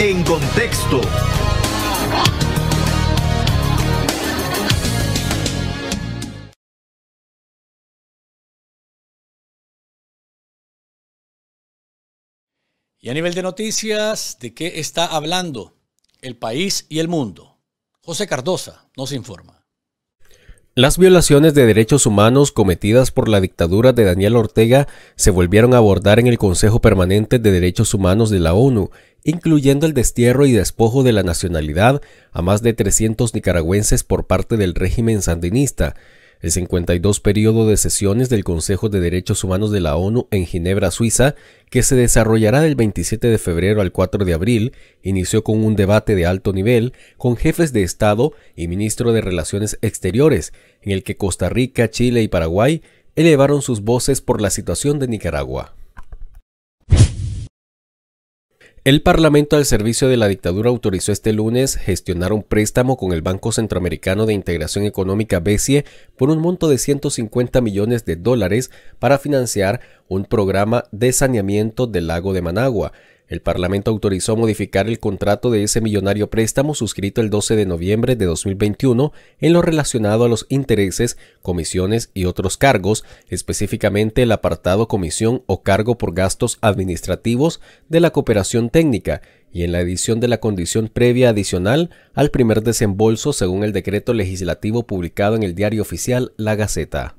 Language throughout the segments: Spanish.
En contexto. Y a nivel de noticias, ¿de qué está hablando el país y el mundo? José Cardosa nos informa. Las violaciones de derechos humanos cometidas por la dictadura de Daniel Ortega se volvieron a abordar en el Consejo Permanente de Derechos Humanos de la ONU, incluyendo el destierro y despojo de la nacionalidad a más de 300 nicaragüenses por parte del régimen sandinista, el 52 periodo de sesiones del Consejo de Derechos Humanos de la ONU en Ginebra, Suiza, que se desarrollará del 27 de febrero al 4 de abril, inició con un debate de alto nivel con jefes de Estado y ministro de Relaciones Exteriores, en el que Costa Rica, Chile y Paraguay elevaron sus voces por la situación de Nicaragua. El Parlamento al servicio de la dictadura autorizó este lunes gestionar un préstamo con el Banco Centroamericano de Integración Económica BESIE por un monto de 150 millones de dólares para financiar un programa de saneamiento del lago de Managua el Parlamento autorizó modificar el contrato de ese millonario préstamo suscrito el 12 de noviembre de 2021 en lo relacionado a los intereses, comisiones y otros cargos, específicamente el apartado comisión o cargo por gastos administrativos de la cooperación técnica y en la edición de la condición previa adicional al primer desembolso según el decreto legislativo publicado en el diario oficial La Gaceta.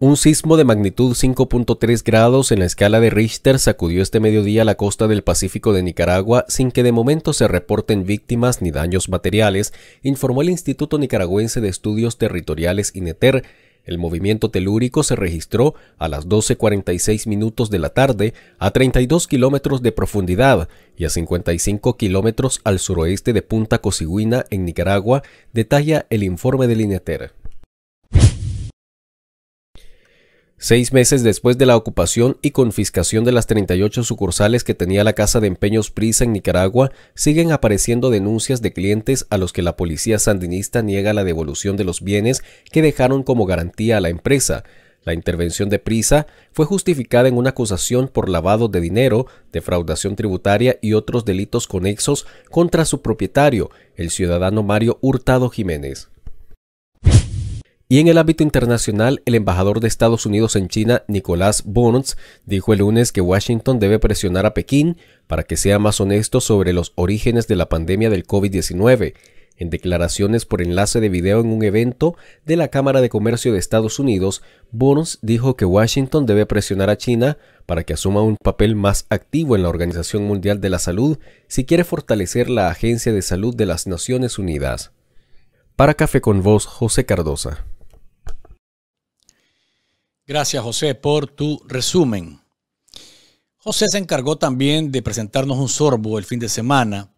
Un sismo de magnitud 5.3 grados en la escala de Richter sacudió este mediodía la costa del Pacífico de Nicaragua sin que de momento se reporten víctimas ni daños materiales, informó el Instituto Nicaragüense de Estudios Territoriales INETER. El movimiento telúrico se registró a las 12.46 minutos de la tarde a 32 kilómetros de profundidad y a 55 kilómetros al suroeste de Punta Cosigüina en Nicaragua, detalla el informe del INETER. Seis meses después de la ocupación y confiscación de las 38 sucursales que tenía la Casa de Empeños Prisa en Nicaragua, siguen apareciendo denuncias de clientes a los que la policía sandinista niega la devolución de los bienes que dejaron como garantía a la empresa, la intervención de Prisa fue justificada en una acusación por lavado de dinero, defraudación tributaria y otros delitos conexos contra su propietario, el ciudadano Mario Hurtado Jiménez. Y en el ámbito internacional, el embajador de Estados Unidos en China, Nicolás Burns, dijo el lunes que Washington debe presionar a Pekín para que sea más honesto sobre los orígenes de la pandemia del COVID-19, en declaraciones por enlace de video en un evento de la Cámara de Comercio de Estados Unidos, Burns dijo que Washington debe presionar a China para que asuma un papel más activo en la Organización Mundial de la Salud si quiere fortalecer la Agencia de Salud de las Naciones Unidas. Para Café con vos, José Cardosa. Gracias, José, por tu resumen. José se encargó también de presentarnos un sorbo el fin de semana,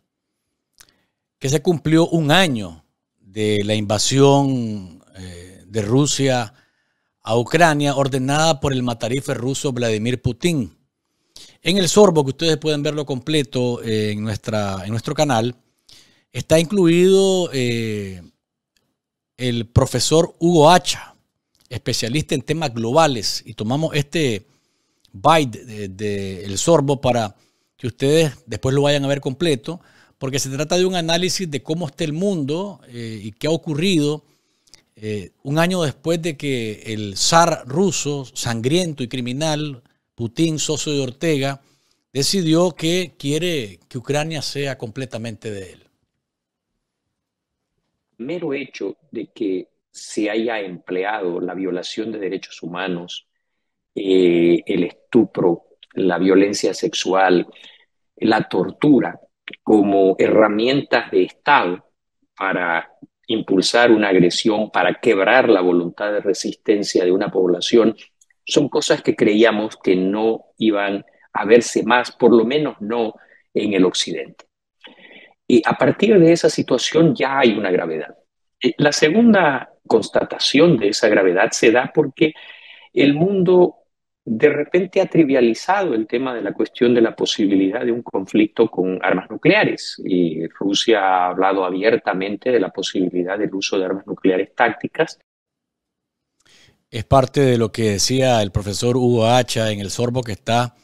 que se cumplió un año de la invasión eh, de Rusia a Ucrania ordenada por el matarife ruso Vladimir Putin. En el sorbo, que ustedes pueden verlo completo eh, en, nuestra, en nuestro canal, está incluido eh, el profesor Hugo Hacha, especialista en temas globales y tomamos este bite del de, sorbo para que ustedes después lo vayan a ver completo, porque se trata de un análisis de cómo está el mundo eh, y qué ha ocurrido eh, un año después de que el zar ruso, sangriento y criminal, Putin, socio de Ortega, decidió que quiere que Ucrania sea completamente de él. Mero hecho de que se haya empleado la violación de derechos humanos, eh, el estupro, la violencia sexual, la tortura como herramientas de Estado para impulsar una agresión, para quebrar la voluntad de resistencia de una población, son cosas que creíamos que no iban a verse más, por lo menos no en el Occidente. Y a partir de esa situación ya hay una gravedad. Eh, la segunda constatación de esa gravedad se da porque el mundo de repente ha trivializado el tema de la cuestión de la posibilidad de un conflicto con armas nucleares. Y Rusia ha hablado abiertamente de la posibilidad del uso de armas nucleares tácticas. Es parte de lo que decía el profesor Hugo Hacha en el Sorbo que está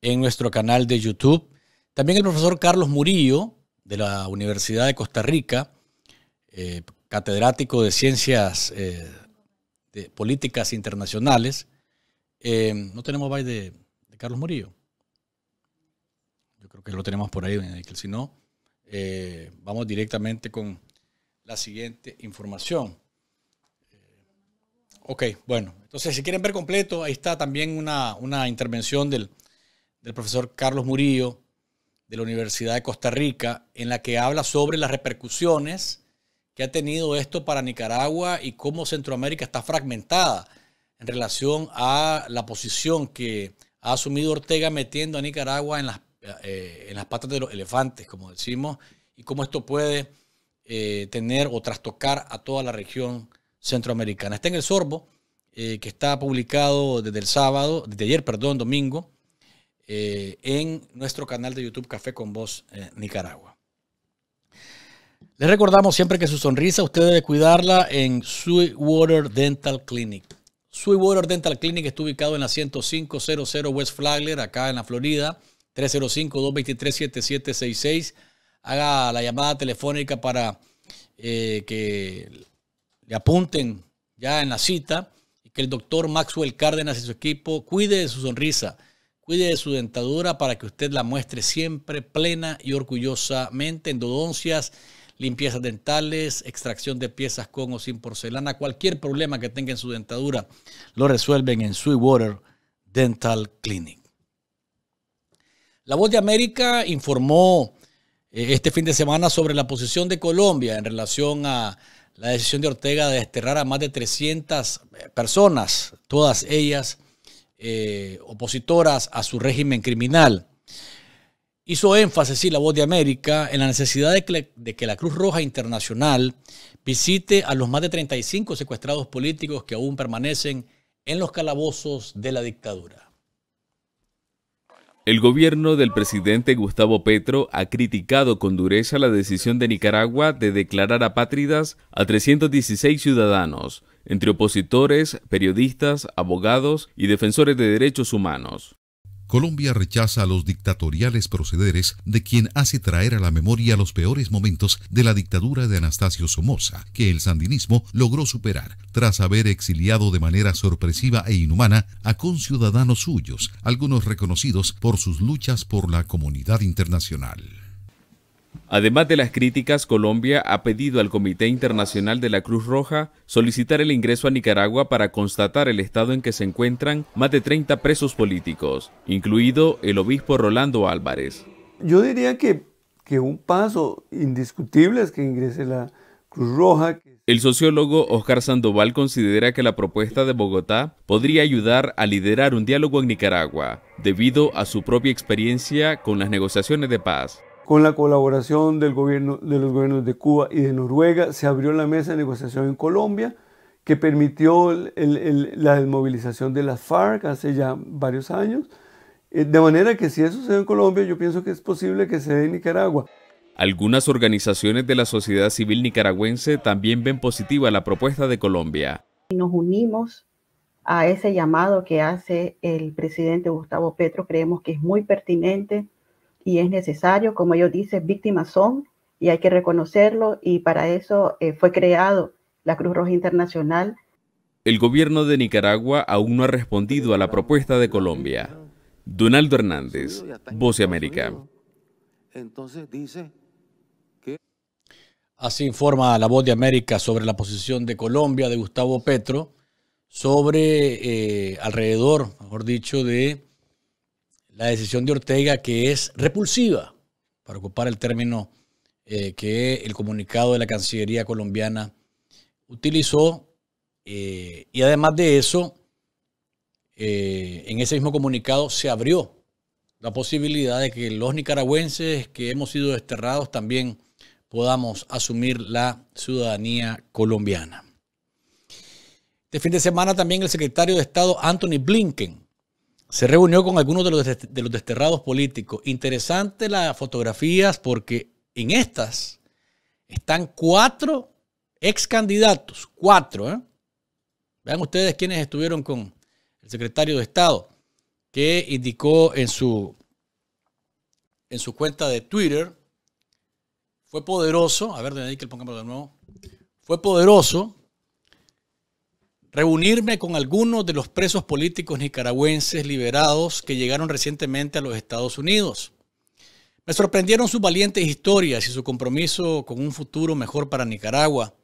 en nuestro canal de YouTube. También el profesor Carlos Murillo de la Universidad de Costa Rica, eh, catedrático de Ciencias eh, de Políticas Internacionales. Eh, no tenemos baile de, Carlos Murillo. Yo creo que lo tenemos por ahí, si no, eh, vamos directamente con la siguiente información. Ok, bueno, entonces si quieren ver completo, ahí está también una, intervención del, del profesor Carlos Murillo de la Universidad de Costa Rica, en la que habla sobre las repercusiones que ha tenido esto para Nicaragua y cómo Centroamérica está fragmentada en relación a la posición que ha asumido Ortega metiendo a Nicaragua en las, eh, en las patas de los elefantes, como decimos, y cómo esto puede eh, tener o trastocar a toda la región centroamericana. Está en el sorbo, eh, que está publicado desde el sábado, desde ayer, perdón, domingo, en nuestro canal de YouTube Café con Voz Nicaragua. Les recordamos siempre que su sonrisa usted debe cuidarla en Sweetwater Dental Clinic. Sweetwater Dental Clinic está ubicado en la 10500 West Flagler, acá en la Florida, 305-223-7766. Haga la llamada telefónica para eh, que le apunten ya en la cita y que el doctor Maxwell Cárdenas y su equipo cuide de su sonrisa, cuide de su dentadura para que usted la muestre siempre plena y orgullosamente. en Endodoncias limpiezas dentales, extracción de piezas con o sin porcelana, cualquier problema que tenga en su dentadura, lo resuelven en Sweetwater Dental Clinic. La Voz de América informó eh, este fin de semana sobre la posición de Colombia en relación a la decisión de Ortega de desterrar a más de 300 eh, personas, todas ellas eh, opositoras a su régimen criminal hizo énfasis, sí, la voz de América, en la necesidad de que, de que, la Cruz Roja Internacional visite a los más de 35 secuestrados políticos que aún permanecen en los calabozos de la dictadura. El gobierno del presidente Gustavo Petro ha criticado con dureza la decisión de Nicaragua de declarar apátridas a 316 ciudadanos, entre opositores, periodistas, abogados y defensores de derechos humanos. Colombia rechaza los dictatoriales procederes de quien hace traer a la memoria los peores momentos de la dictadura de Anastasio Somoza, que el sandinismo logró superar tras haber exiliado de manera sorpresiva e inhumana a conciudadanos suyos, algunos reconocidos por sus luchas por la comunidad internacional. Además de las críticas, Colombia ha pedido al Comité Internacional de la Cruz Roja solicitar el ingreso a Nicaragua para constatar el estado en que se encuentran más de 30 presos políticos, incluido el obispo Rolando Álvarez. Yo diría que, que un paso indiscutible es que ingrese la Cruz Roja. El sociólogo Oscar Sandoval considera que la propuesta de Bogotá podría ayudar a liderar un diálogo en Nicaragua, debido a su propia experiencia con las negociaciones de paz. Con la colaboración del gobierno, de los gobiernos de Cuba y de Noruega, se abrió la mesa de negociación en Colombia, que permitió la desmovilización de las FARC hace ya varios años. Eh, de manera que si eso se en Colombia, yo pienso que es posible que se dé en Nicaragua. Algunas organizaciones de la sociedad civil nicaragüense también ven positiva la propuesta de Colombia. Nos unimos a ese llamado que hace el presidente Gustavo Petro, creemos que es muy pertinente y es necesario, como ellos dicen, víctimas son y hay que reconocerlo y para eso eh, fue creado la Cruz Roja Internacional. El gobierno de Nicaragua aún no ha respondido a la propuesta de Colombia. Donaldo Hernández, Voce América. Entonces dice que... Así informa la Voz de América sobre la posición de Colombia de Gustavo Petro sobre eh, alrededor, mejor dicho, de la decisión de Ortega que es repulsiva, para ocupar el término eh, que el comunicado de la Cancillería colombiana utilizó. Eh, y además de eso, eh, en ese mismo comunicado se abrió la posibilidad de que los nicaragüenses que hemos sido desterrados también podamos asumir la ciudadanía colombiana. Este fin de semana también el secretario de Estado Anthony Blinken se reunió con algunos de los, desterrados políticos. Interesante las fotografías porque en estas están cuatro ex candidatos, cuatro. ¿eh? Vean ustedes quiénes estuvieron con el secretario de Estado, que indicó en su, en su cuenta de Twitter, fue poderoso, a ver, Daniel, que pongamos de nuevo, fue poderoso reunirme con algunos de los presos políticos nicaragüenses liberados que llegaron recientemente a los Estados Unidos. Me sorprendieron sus valientes historias y su compromiso con un futuro mejor para Nicaragua.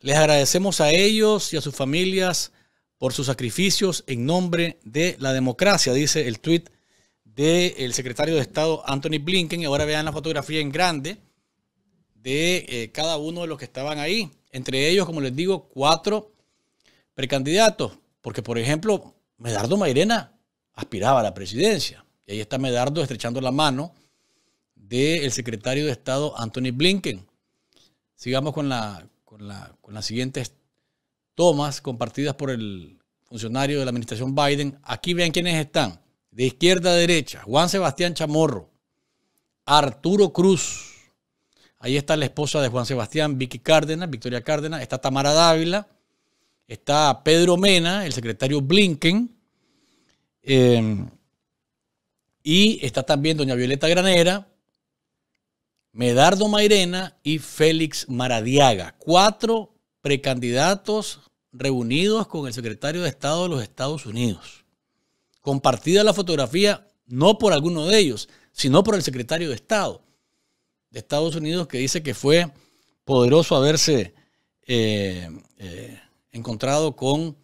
Les agradecemos a ellos y a sus familias por sus sacrificios en nombre de la democracia, dice el tweet del secretario de Estado Anthony Blinken. Y ahora vean la fotografía en grande de eh, cada uno de los que estaban ahí. Entre ellos, como les digo, cuatro precandidatos, porque por ejemplo, Medardo Mairena aspiraba a la presidencia. Y ahí está Medardo estrechando la mano del secretario de Estado Anthony Blinken. Sigamos con, la, con, con las siguientes tomas compartidas por el funcionario de la administración Biden. Aquí vean quiénes están. De izquierda a derecha, Juan Sebastián Chamorro, Arturo Cruz. Ahí está la esposa de Juan Sebastián, Vicky Cárdenas, Victoria Cárdenas. Está Tamara Dávila está Pedro Mena, el secretario Blinken, em, y está también doña Violeta Granera, Medardo Mairena y Félix Maradiaga. Cuatro precandidatos reunidos con el secretario de Estado de los Estados Unidos. Compartida la fotografía no por alguno de ellos, sino por el secretario de Estado de Estados Unidos que dice que fue poderoso haberse eh, eh, encontrado con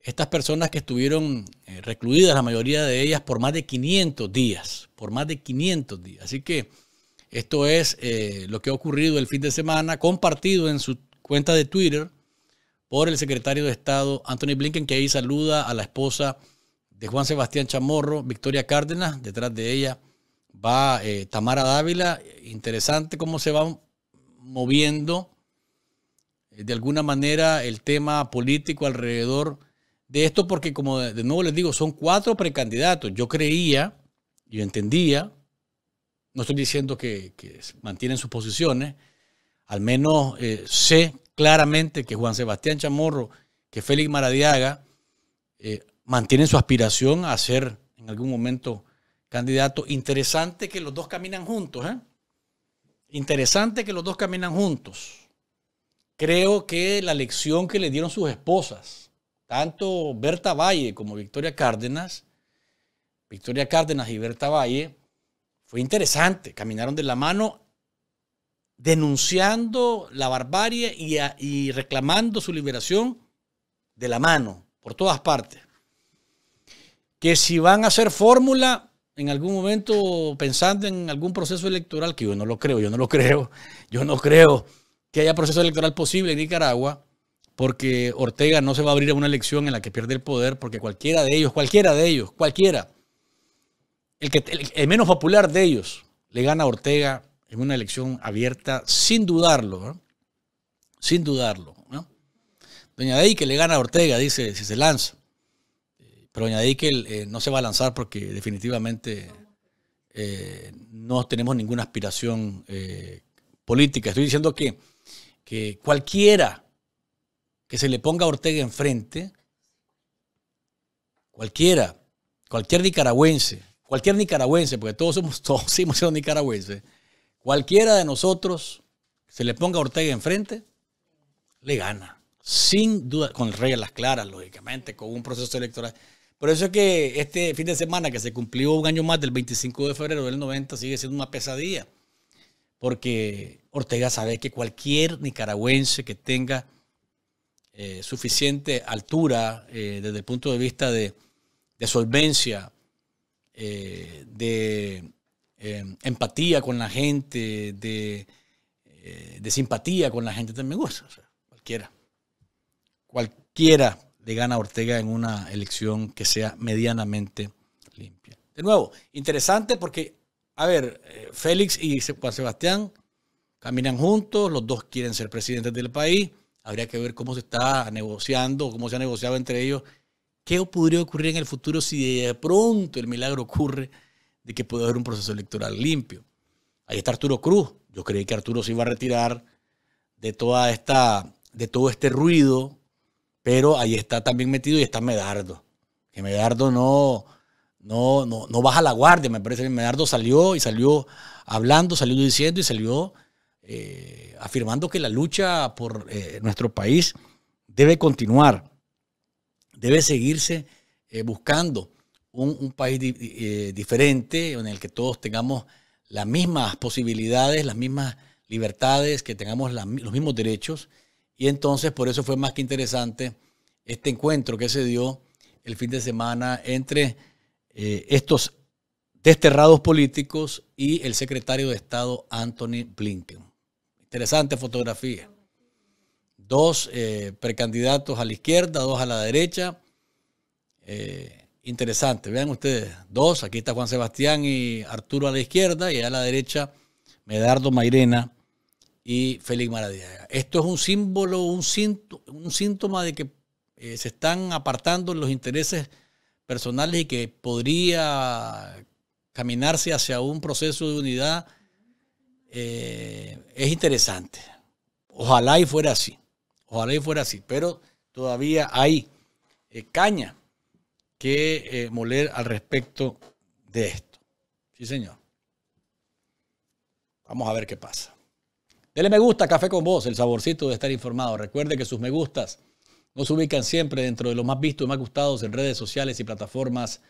estas personas que estuvieron eh, recluidas, la mayoría de ellas, por más de 500 días, por más de 500 días. Así que esto es eh, lo que ha ocurrido el fin de semana, compartido en su cuenta de Twitter por el secretario de Estado Anthony Blinken, que ahí saluda a la esposa de Juan Sebastián Chamorro, Victoria Cárdenas, detrás de ella va eh, Tamara Dávila. Interesante cómo se van moviendo eh, de alguna manera el tema político alrededor de esto, porque como de nuevo les digo, son cuatro precandidatos. Yo creía, yo entendía, no estoy diciendo que, mantienen sus posiciones, al menos eh, sé claramente que Juan Sebastián Chamorro, que Félix Maradiaga, eh, mantienen su aspiración a ser en algún momento candidato. Interesante que los dos caminan juntos, ¿eh? Interesante que los dos caminan juntos. Creo que la lección que le dieron sus esposas, tanto Berta Valle como Victoria Cárdenas, Victoria Cárdenas y Berta Valle, fue interesante. Caminaron de la mano denunciando la barbarie y, reclamando su liberación de la mano, por todas partes. Que si van a hacer fórmula, en algún momento pensando en algún proceso electoral, que yo no lo creo, yo no lo creo, yo no creo que haya proceso electoral posible en Nicaragua, porque Ortega no se va a abrir a una elección en la que pierde el poder, porque cualquiera de ellos, cualquiera de ellos, cualquiera, el, que, el, menos popular de ellos, le gana a Ortega en una elección abierta, sin dudarlo, sin dudarlo. ¿no? Doña que le gana a Ortega, dice, si se lanza. Pero Doña que eh, no se va a lanzar porque definitivamente eh, no tenemos ninguna aspiración eh, política. Estoy diciendo que que cualquiera que se le ponga a Ortega enfrente, cualquiera, cualquier nicaragüense, cualquier nicaragüense, porque todos somos, todos hemos nicaragüenses, cualquiera de nosotros que se le ponga a Ortega enfrente, le gana. Sin duda, con reglas claras, lógicamente, con un proceso electoral. Por eso es que este fin de semana, que se cumplió un año más del 25 de febrero del 90, sigue siendo una pesadilla porque Ortega sabe que cualquier nicaragüense que tenga eh, suficiente altura eh, desde el punto de vista de, solvencia, eh, de empatía con la gente, de, simpatía con la gente, también gusta. cualquiera. Cualquiera le gana a Ortega en una elección que sea medianamente limpia. De nuevo, interesante porque a ver, eh, Félix y Juan Sebastián caminan juntos, los dos quieren ser presidentes del país. Habría que ver cómo se está negociando, cómo se ha negociado entre ellos. ¿Qué podría ocurrir en el futuro si de pronto el milagro ocurre de que pueda haber un proceso electoral limpio? Ahí está Arturo Cruz. Yo creí que Arturo se iba a retirar de, toda esta, de todo este ruido, pero ahí está también metido y está Medardo. Que Medardo no, no, no, no baja la guardia, me parece que salió y salió hablando, salió diciendo y salió eh, afirmando que la lucha por eh, nuestro país debe continuar, debe seguirse eh, buscando un, país diferente en el que todos tengamos las mismas posibilidades, las mismas libertades, que tengamos los mismos derechos. Y entonces por eso fue más que interesante este encuentro que se dio el fin de semana entre eh, estos desterrados políticos y el secretario de Estado Anthony Blinken. Interesante fotografía. Dos eh, precandidatos a la izquierda, dos a la derecha. Eh, interesante, vean ustedes, dos, aquí está Juan Sebastián y Arturo a la izquierda y a la derecha Medardo Mairena y Félix Maradiaga. Esto es un símbolo, un, síntoma, un síntoma de que se están apartando los intereses personales y que podría caminarse hacia un proceso de unidad eh, es interesante. Ojalá y fuera así. Ojalá y fuera así. Pero todavía hay eh, caña que eh, moler al respecto de esto. Sí, señor. Vamos a ver qué pasa. Dele me gusta, café con vos, el saborcito de estar informado. Recuerde que sus me gustas nos ubican siempre dentro de los más vistos y más gustados en redes sociales y plataformas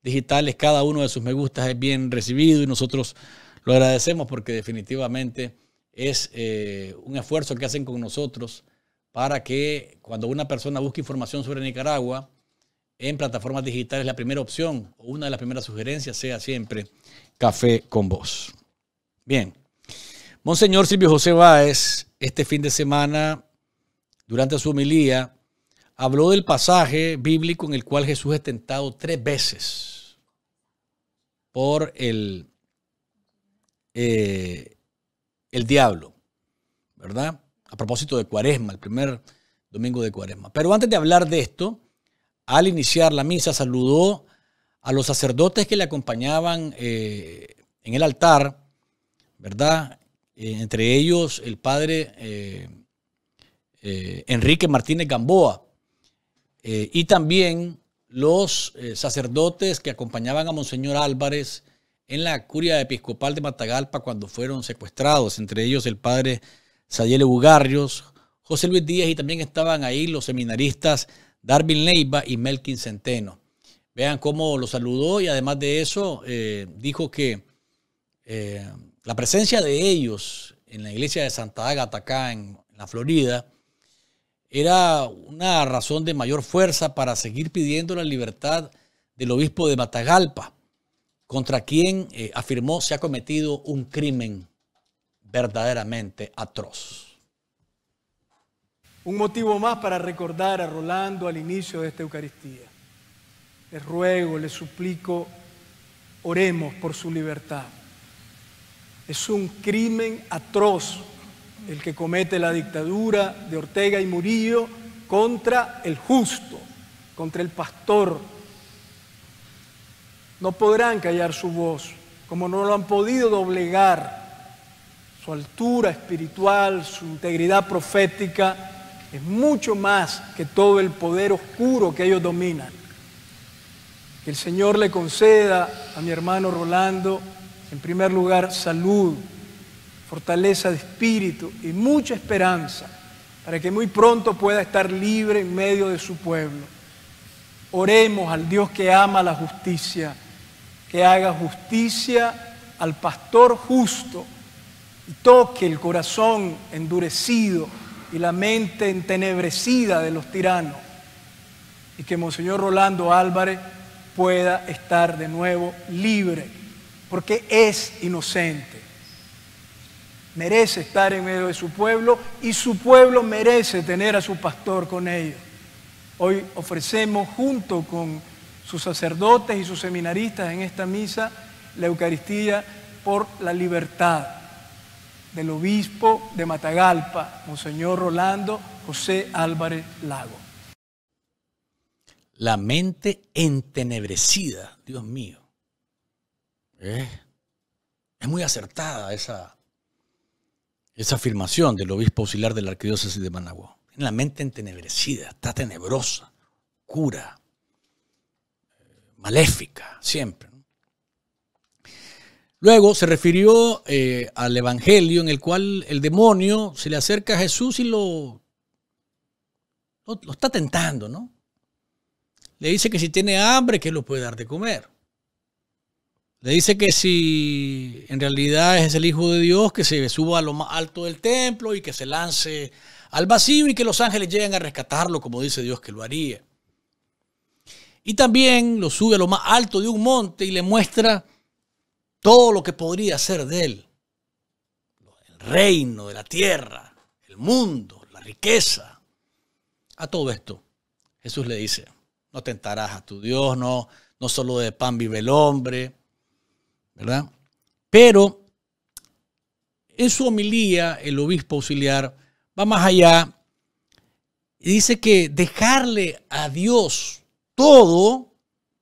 digitales. Cada uno de sus me gustas es bien recibido y nosotros lo agradecemos porque definitivamente es eh, un esfuerzo que hacen con nosotros para que cuando una persona busque información sobre Nicaragua en plataformas digitales, la primera opción o una de las primeras sugerencias sea siempre Café con Vos. Bien. Monseñor Silvio José Báez, este fin de semana, durante su homilía, habló del pasaje bíblico en el cual Jesús es tentado tres veces por el, eh, el diablo, ¿verdad? A propósito de Cuaresma, el primer domingo de Cuaresma. Pero antes de hablar de esto, al iniciar la misa saludó a los sacerdotes que le acompañaban eh, en el altar, ¿verdad? Eh, entre ellos el padre Enrique Martínez Gamboa, eh, y también los eh, sacerdotes que acompañaban a Monseñor Álvarez en la curia episcopal de Matagalpa cuando fueron secuestrados, entre ellos el padre Sayele Bugarrios, José Luis Díaz y también estaban ahí los seminaristas Darwin Leiva y Melkin Centeno. Vean cómo lo saludó y además de eso eh, dijo que la presencia de ellos en la iglesia de Santa Agatha acá en la Florida era una razón de mayor fuerza para seguir pidiendo la libertad del obispo de Matagalpa, contra quien eh, afirmó se ha cometido un crimen verdaderamente atroz. Un motivo más para recordar a Rolando al inicio de esta Eucaristía. Les ruego, les suplico, oremos por su libertad. Es un crimen atroz el que comete la dictadura de Ortega y Murillo contra el justo, contra el pastor. No podrán callar su voz, como no lo han podido doblegar. Su altura espiritual, su integridad profética es mucho más que todo el poder oscuro que ellos dominan. Que el Señor le conceda a mi hermano Rolando, en primer lugar, salud, fortaleza de espíritu y mucha esperanza para que muy pronto pueda estar libre en medio de su pueblo. Oremos al Dios que ama la justicia, que haga justicia al pastor justo y toque el corazón endurecido y la mente entenebrecida de los tiranos y que Monseñor Rolando Álvarez pueda estar de nuevo libre, porque es inocente merece estar en medio de su pueblo y su pueblo merece tener a su pastor con ellos. Hoy ofrecemos junto con sus sacerdotes y sus seminaristas en esta misa la Eucaristía por la libertad del obispo de Matagalpa, Monseñor Rolando José Álvarez Lago. La mente entenebrecida, Dios mío. ¿Eh? es muy acertada esa, esa afirmación del obispo auxiliar de la arquidiócesis de Managua. En la mente entenebrecida, está tenebrosa, cura, eh, maléfica, siempre. Luego se refirió eh, al Evangelio en el cual el demonio se le acerca a Jesús y lo, lo, lo está tentando, ¿no? Le dice que si tiene hambre, que lo puede dar de comer. Le dice que si en realidad es el Hijo de Dios, que se suba a lo más alto del templo y que se lance al vacío y que los ángeles lleguen a rescatarlo, como dice Dios que lo haría. Y también lo sube a lo más alto de un monte y le muestra todo lo que podría ser de él. El reino de la tierra, el mundo, la riqueza. A todo esto, Jesús le dice, no tentarás a tu Dios, no, no solo de pan vive el hombre, ¿verdad? Pero en su homilía, el obispo auxiliar va más allá y dice que dejarle a Dios todo,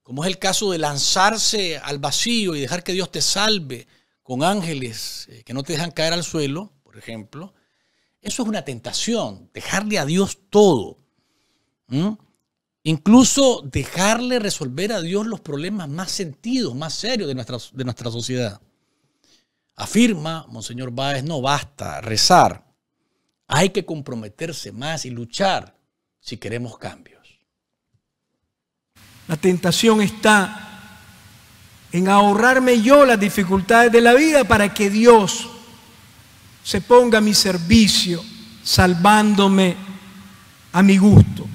como es el caso de lanzarse al vacío y dejar que Dios te salve con ángeles eh, que no te dejan caer al suelo, por ejemplo, eso es una tentación, dejarle a Dios todo. Incluso dejarle resolver a Dios los problemas más sentidos, más serios de nuestra, de nuestra sociedad. Afirma Monseñor Báez, no basta rezar. Hay que comprometerse más y luchar si queremos cambios. La tentación está en ahorrarme yo las dificultades de la vida para que Dios se ponga a mi servicio, salvándome a mi gusto.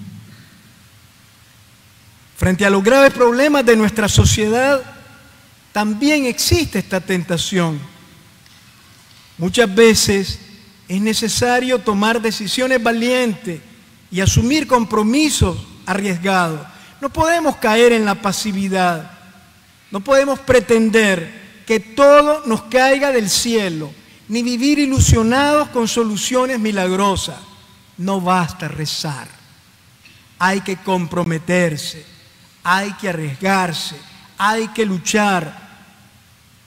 Frente a los graves problemas de nuestra sociedad, también existe esta tentación. Muchas veces es necesario tomar decisiones valientes y asumir compromisos arriesgados. No podemos caer en la pasividad. No podemos pretender que todo nos caiga del cielo, ni vivir ilusionados con soluciones milagrosas. No basta rezar. Hay que comprometerse hay que arriesgarse, hay que luchar,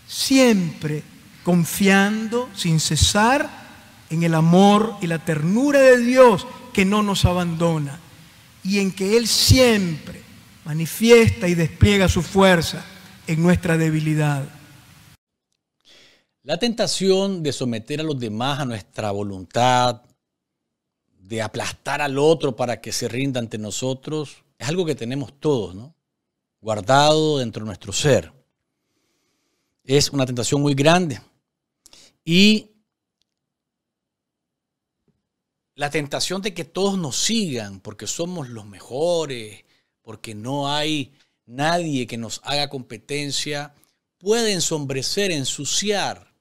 siempre confiando sin cesar en el amor y la ternura de Dios que no nos abandona y en que Él siempre manifiesta y despliega su fuerza en nuestra debilidad. La tentación de someter a los demás a nuestra voluntad, de aplastar al otro para que se rinda ante nosotros, es algo que tenemos todos, ¿no? Guardado dentro de nuestro ser. Es una tentación muy grande. Y la tentación de que todos nos sigan porque somos los mejores, porque no hay nadie que nos haga competencia, puede ensombrecer, ensuciar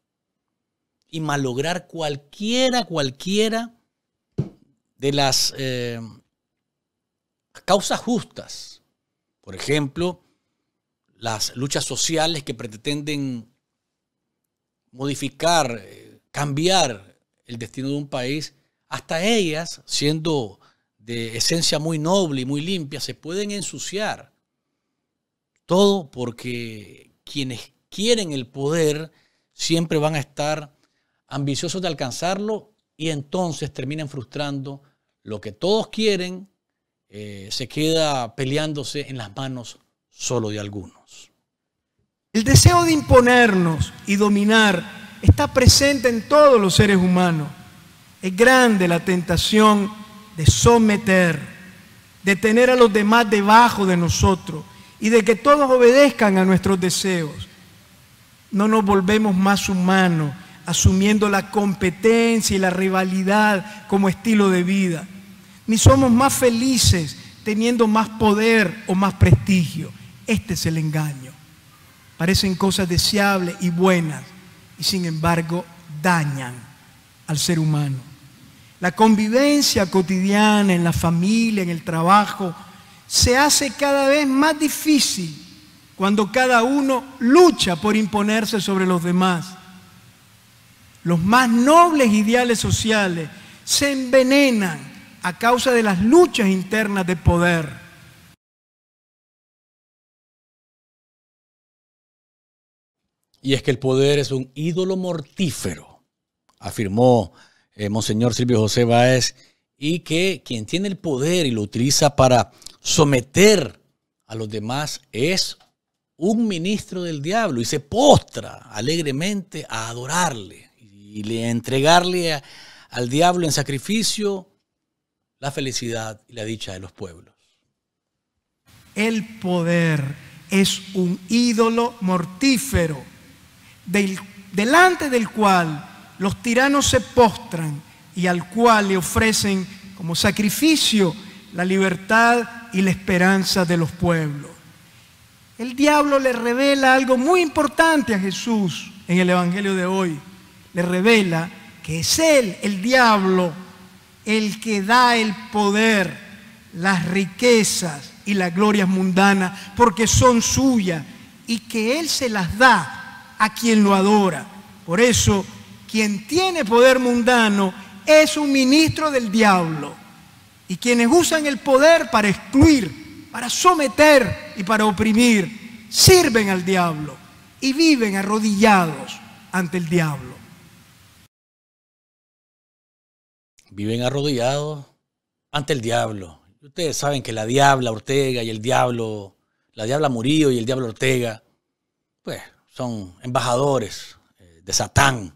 y malograr cualquiera, cualquiera de las... Eh, causas justas. Por ejemplo, las luchas sociales que pretenden modificar, eh, cambiar el destino de un país, hasta ellas, siendo de esencia muy noble y muy limpia, se pueden ensuciar. Todo porque quienes quieren el poder siempre van a estar ambiciosos de alcanzarlo y entonces terminan frustrando lo que todos quieren eh, se queda peleándose en las manos solo de algunos. El deseo de imponernos y dominar está presente en todos los seres humanos. Es grande la tentación de someter, de tener a los demás debajo de nosotros y de que todos obedezcan a nuestros deseos. No nos volvemos más humanos asumiendo la competencia y la rivalidad como estilo de vida ni somos más felices teniendo más poder o más prestigio. Este es el engaño. Parecen cosas deseables y buenas y sin embargo dañan al ser humano. La convivencia cotidiana en la familia, en el trabajo, se hace cada vez más difícil cuando cada uno lucha por imponerse sobre los demás. Los más nobles ideales sociales se envenenan a causa de las luchas internas de poder. Y es que el poder es un ídolo mortífero, afirmó eh, Monseñor Silvio José Báez, y que quien tiene el poder y lo utiliza para someter a los demás es un ministro del diablo y se postra alegremente a adorarle y le entregarle al diablo en sacrificio la felicidad y la dicha de los pueblos. El poder es un ídolo mortífero delante del cual los tiranos se postran y al cual le ofrecen como sacrificio la libertad y la esperanza de los pueblos. El diablo le revela algo muy importante a Jesús en el Evangelio de hoy. Le revela que es Él, el diablo, el que da el poder, las riquezas y las glorias mundanas, porque son suyas y que Él se las da a quien lo adora. Por eso, quien tiene poder mundano es un ministro del diablo. Y quienes usan el poder para excluir, para someter y para oprimir, sirven al diablo y viven arrodillados ante el diablo. viven arrodillados ante el diablo. Ustedes saben que la diabla Ortega y el diablo, la diabla Murillo y el diablo Ortega, pues son embajadores eh, de Satán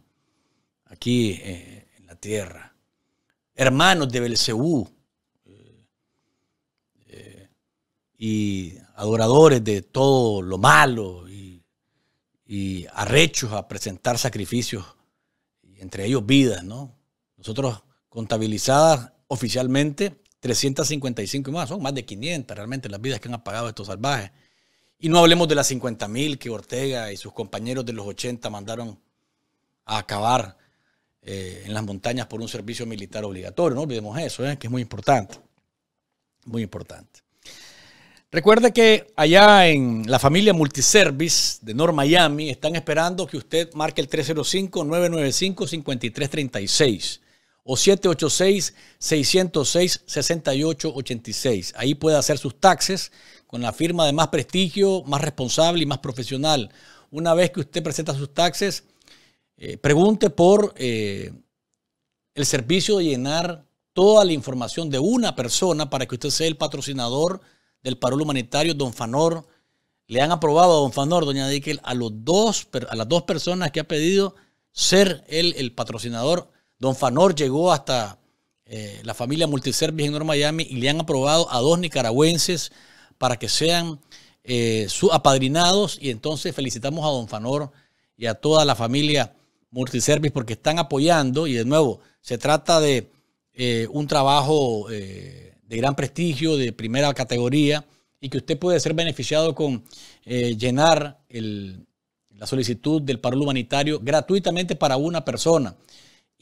aquí eh, en la tierra. Hermanos de Belcebú eh, y adoradores de todo lo malo y, y arrechos a presentar sacrificios, y entre ellos vidas, ¿no? Nosotros contabilizadas oficialmente, 355 y más, son más de 500 realmente las vidas que han apagado estos salvajes. Y no hablemos de las 50 mil que Ortega y sus compañeros de los 80 mandaron a acabar eh, en las montañas por un servicio militar obligatorio. No olvidemos eso, eh, que es muy importante. Muy importante. Recuerde que allá en la familia Multiservice de North Miami están esperando que usted marque el 305-995-5336 o 786-606-6886. Ahí puede hacer sus taxes con la firma de más prestigio, más responsable y más profesional. Una vez que usted presenta sus taxes, eh, pregunte por eh, el servicio de llenar toda la información de una persona para que usted sea el patrocinador del parol humanitario Don Fanor. Le han aprobado a Don Fanor, doña Díquel, a, los dos, a las dos personas que ha pedido ser él el patrocinador Don Fanor llegó hasta eh, la familia Multiservice en North Miami y le han aprobado a dos nicaragüenses para que sean eh, apadrinados. Y entonces felicitamos a Don Fanor y a toda la familia Multiservice porque están apoyando. Y de nuevo, se trata de eh, un trabajo de gran prestigio, de primera categoría, y que usted puede ser beneficiado con llenar la solicitud del paro humanitario gratuitamente para una persona.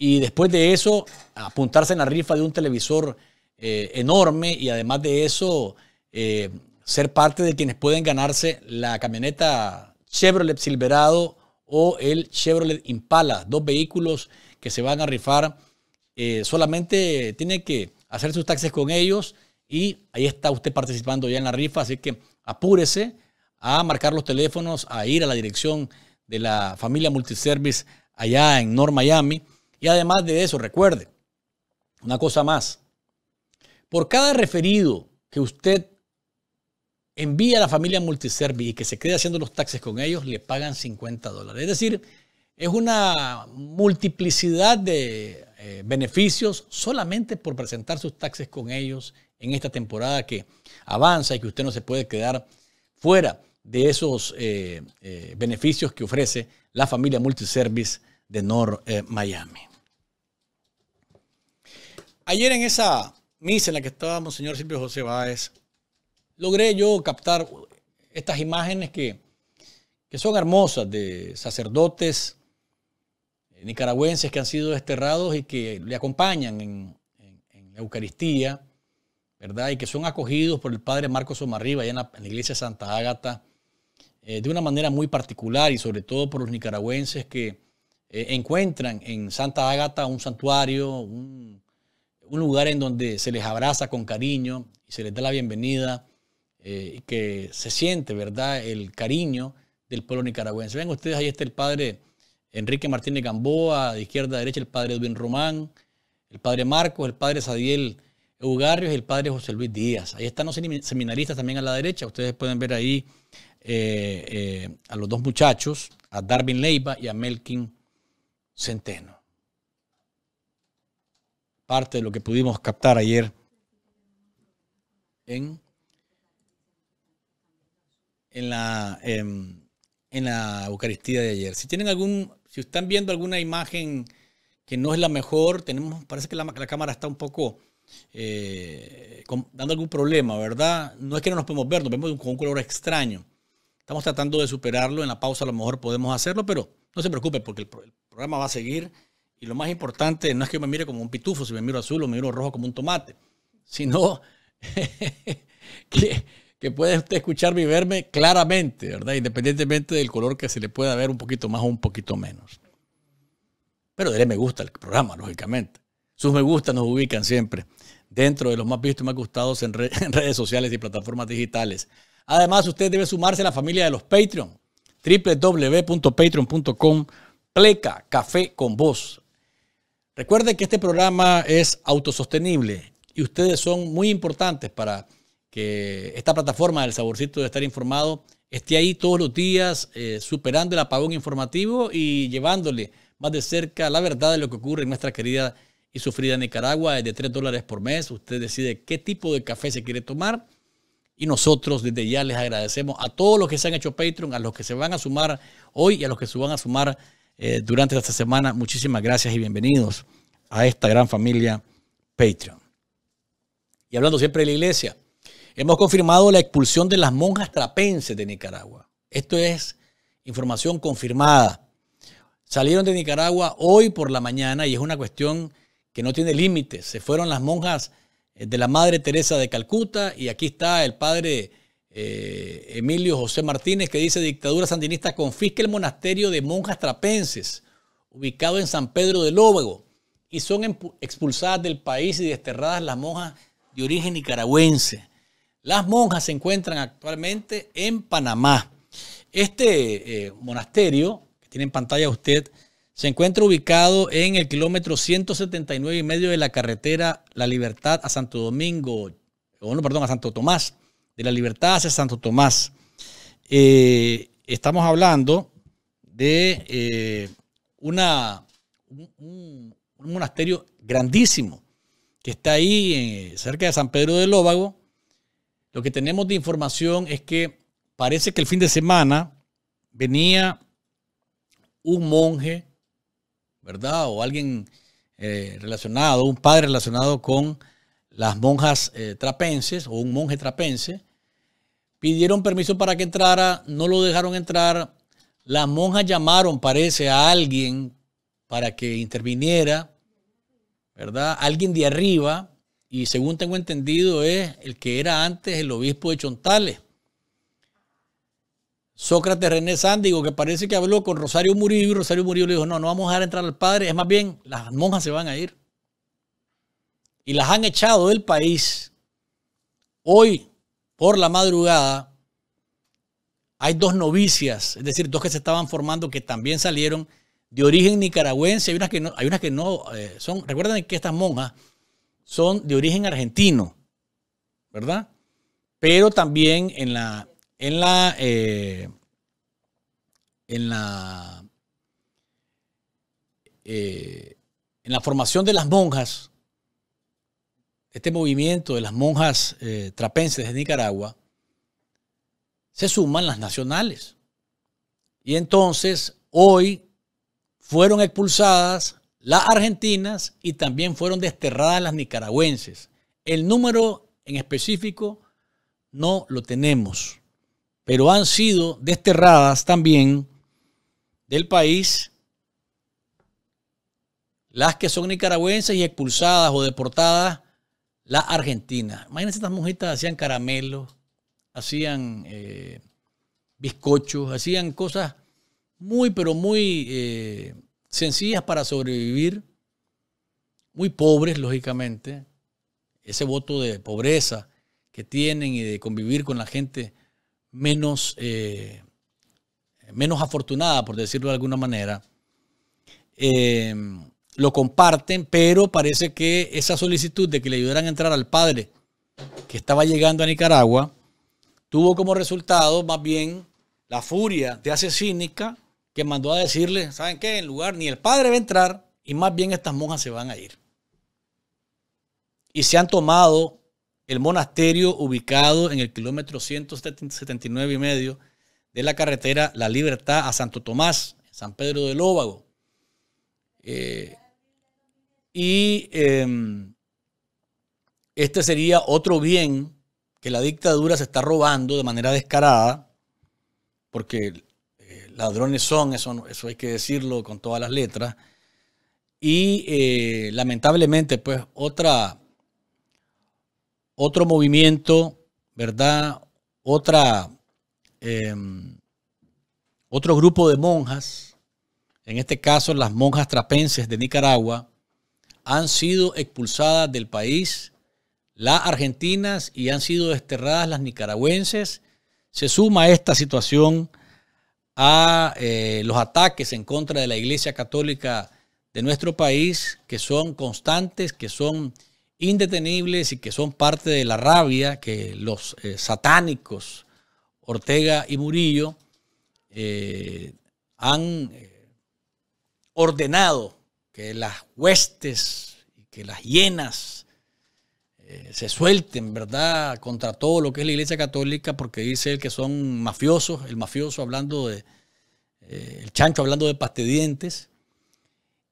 Y después de eso, apuntarse en la rifa de un televisor eh, enorme y además de eso, eh, ser parte de quienes pueden ganarse la camioneta Chevrolet Silverado o el Chevrolet Impala, dos vehículos que se van a rifar. Eh, solamente tiene que hacer sus taxes con ellos y ahí está usted participando ya en la rifa, así que apúrese a marcar los teléfonos, a ir a la dirección de la familia Multiservice allá en North Miami y además de eso, recuerde, una cosa más. Por cada referido que usted envía a la familia Multiservi y que se quede haciendo los taxes con ellos, le pagan 50 dólares. Es decir, es una multiplicidad de eh, beneficios solamente por presentar sus taxes con ellos en esta temporada que avanza y que usted no se puede quedar fuera de esos eh, eh, beneficios que ofrece la familia Multiservice de North Miami. Ayer en esa misa en la que estábamos, señor Silvio José Báez, logré yo captar estas imágenes que, son hermosas de sacerdotes eh, nicaragüenses que han sido desterrados y que le acompañan en, la Eucaristía, ¿verdad? Y que son acogidos por el padre Marcos Omarriba allá en la, iglesia Santa Ágata, eh, de una manera muy particular y sobre todo por los nicaragüenses que eh, encuentran en Santa Ágata un santuario, un, un lugar en donde se les abraza con cariño y se les da la bienvenida, y eh, que se siente, ¿verdad?, el cariño del pueblo nicaragüense. Ven ustedes, ahí está el padre Enrique Martínez Gamboa, de izquierda a derecha el padre Edwin Román, el padre Marcos, el padre Sadiel Eugarrios y el padre José Luis Díaz. Ahí están los seminaristas también a la derecha. Ustedes pueden ver ahí eh, eh, a los dos muchachos, a Darwin Leiva y a Melkin Centeno parte de lo que pudimos captar ayer en, la, em, la Eucaristía de ayer. Si tienen algún, si están viendo alguna imagen que no es la mejor, tenemos, parece que la, cámara está un poco eh, dando algún problema, ¿verdad? No es que no nos podemos ver, nos vemos con un color extraño. Estamos tratando de superarlo, en la pausa a lo mejor podemos hacerlo, pero no se preocupe porque el programa va a seguir y lo más importante no es que me mire como un pitufo, si me miro azul o me miro rojo como un tomate, sino que, que puede usted escucharme y verme claramente, ¿verdad? Independientemente del color que se le pueda ver un poquito más o un poquito menos. Pero dele me gusta el programa, lógicamente. Sus me gusta nos ubican siempre dentro de los más vistos y más gustados en, redes sociales y plataformas digitales. Además, usted debe sumarse a la familia de los Patreon. www.patreon.com pleca café con voz. Recuerde que este programa es autosostenible y ustedes son muy importantes para que esta plataforma del saborcito de estar informado esté ahí todos los días eh, superando el apagón informativo y llevándole más de cerca la verdad de lo que ocurre en nuestra querida y sufrida Nicaragua de 3 dólares por mes. Usted decide qué tipo de café se quiere tomar y nosotros desde ya les agradecemos a todos los que se han hecho Patreon, a los que se van a sumar hoy y a los que se van a sumar eh, durante esta semana. Muchísimas gracias y bienvenidos a esta gran familia Patreon. Y hablando siempre de la iglesia, hemos confirmado la expulsión de las monjas trapenses de Nicaragua. Esto es información confirmada. Salieron de Nicaragua hoy por la mañana y es una cuestión que no tiene límites. Se fueron las monjas eh, de la Madre Teresa de Calcuta y aquí está el padre eh, Emilio José Martínez, que dice, dictadura sandinista confisca el monasterio de monjas trapenses, ubicado en San Pedro de Lóbago, y son expulsadas del país y desterradas las monjas de origen nicaragüense. Las monjas se encuentran actualmente en Panamá. Este eh, monasterio, que tiene en pantalla usted, se encuentra ubicado en el kilómetro 179 y medio de la carretera La Libertad a Santo Domingo, o no, perdón, a Santo Tomás, de la libertad hacia Santo Tomás. Eh, estamos hablando de eh, un, monasterio grandísimo que está ahí eh, cerca de San Pedro de Lóbago. Lo que tenemos de información es que parece que el fin de semana venía un monje, ¿verdad? O alguien relacionado, un padre relacionado con las monjas eh, trapenses o un monje trapense, pidieron permiso para que entrara, no lo dejaron entrar. Las monjas llamaron, parece, a alguien para que interviniera, ¿verdad? Alguien de arriba, y según tengo entendido es el que era antes el obispo de Chontales. Sócrates René Sándigo, que parece que habló con Rosario Murillo, y Rosario Murillo le dijo, no, no vamos a dejar entrar al padre, es más bien, las monjas se van a ir y las han echado del país, hoy por la madrugada hay dos novicias, es decir, dos que se estaban formando que también salieron de origen nicaragüense. Hay unas que no, hay unas que no eh, son, recuerden que estas monjas son de origen argentino, ¿verdad? Pero también en la, en la, eh, en la, eh, en la formación de las monjas este movimiento de las monjas eh, trapenses de Nicaragua, se suman las nacionales. Y entonces, hoy fueron expulsadas las argentinas y también fueron desterradas las nicaragüenses. El número en específico no lo tenemos, pero han sido desterradas también del país las que son nicaragüenses y expulsadas o deportadas la Argentina. Imagínense, estas monjitas hacían caramelos, hacían eh, bizcochos, hacían cosas muy, pero muy eh, sencillas para sobrevivir, muy pobres, lógicamente. Ese voto de pobreza que tienen y de convivir con la gente menos, eh, menos afortunada, por decirlo de alguna manera. Eh, lo comparten, pero parece que esa solicitud de que le ayudaran a entrar al padre que estaba llegando a Nicaragua tuvo como resultado más bien la furia de asesínica que mandó a decirle, ¿saben qué? En lugar ni el padre va a entrar y más bien estas monjas se van a ir. Y se han tomado el monasterio ubicado en el kilómetro 179 y medio de la carretera La Libertad a Santo Tomás, San Pedro de Lóbago. Eh, y em, este sería otro bien que la dictadura se está robando de manera descarada, porque eh, ladrones son, eso, eso hay que decirlo con todas las letras. Y eh, lamentablemente, pues otra, otro movimiento, ¿verdad? Otra, em, otro grupo de monjas, en este caso las monjas trapenses de Nicaragua, han sido expulsadas del país las argentinas y han sido desterradas las nicaragüenses. Se suma esta situación a eh, los ataques en contra de la Iglesia Católica de nuestro país, que son constantes, que son indetenibles y que son parte de la rabia que los eh, satánicos Ortega y Murillo eh, han ordenado que las huestes y que las hienas eh, se suelten, ¿verdad?, contra todo lo que es la Iglesia Católica, porque dice él que son mafiosos, el mafioso hablando de, eh, el chancho hablando de pastedientes.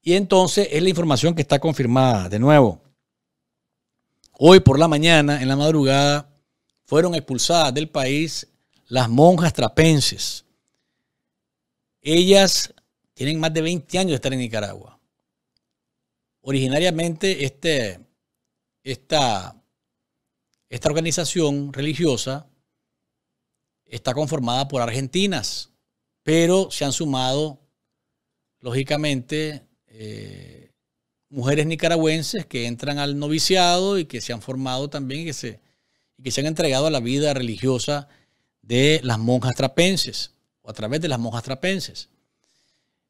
Y entonces es la información que está confirmada. De nuevo, hoy por la mañana, en la madrugada, fueron expulsadas del país las monjas trapenses. Ellas tienen más de 20 años de estar en Nicaragua. Originariamente este, esta, esta organización religiosa está conformada por argentinas, pero se han sumado, lógicamente, eh, mujeres nicaragüenses que entran al noviciado y que se han formado también que se, y que se han entregado a la vida religiosa de las monjas trapenses o a través de las monjas trapenses.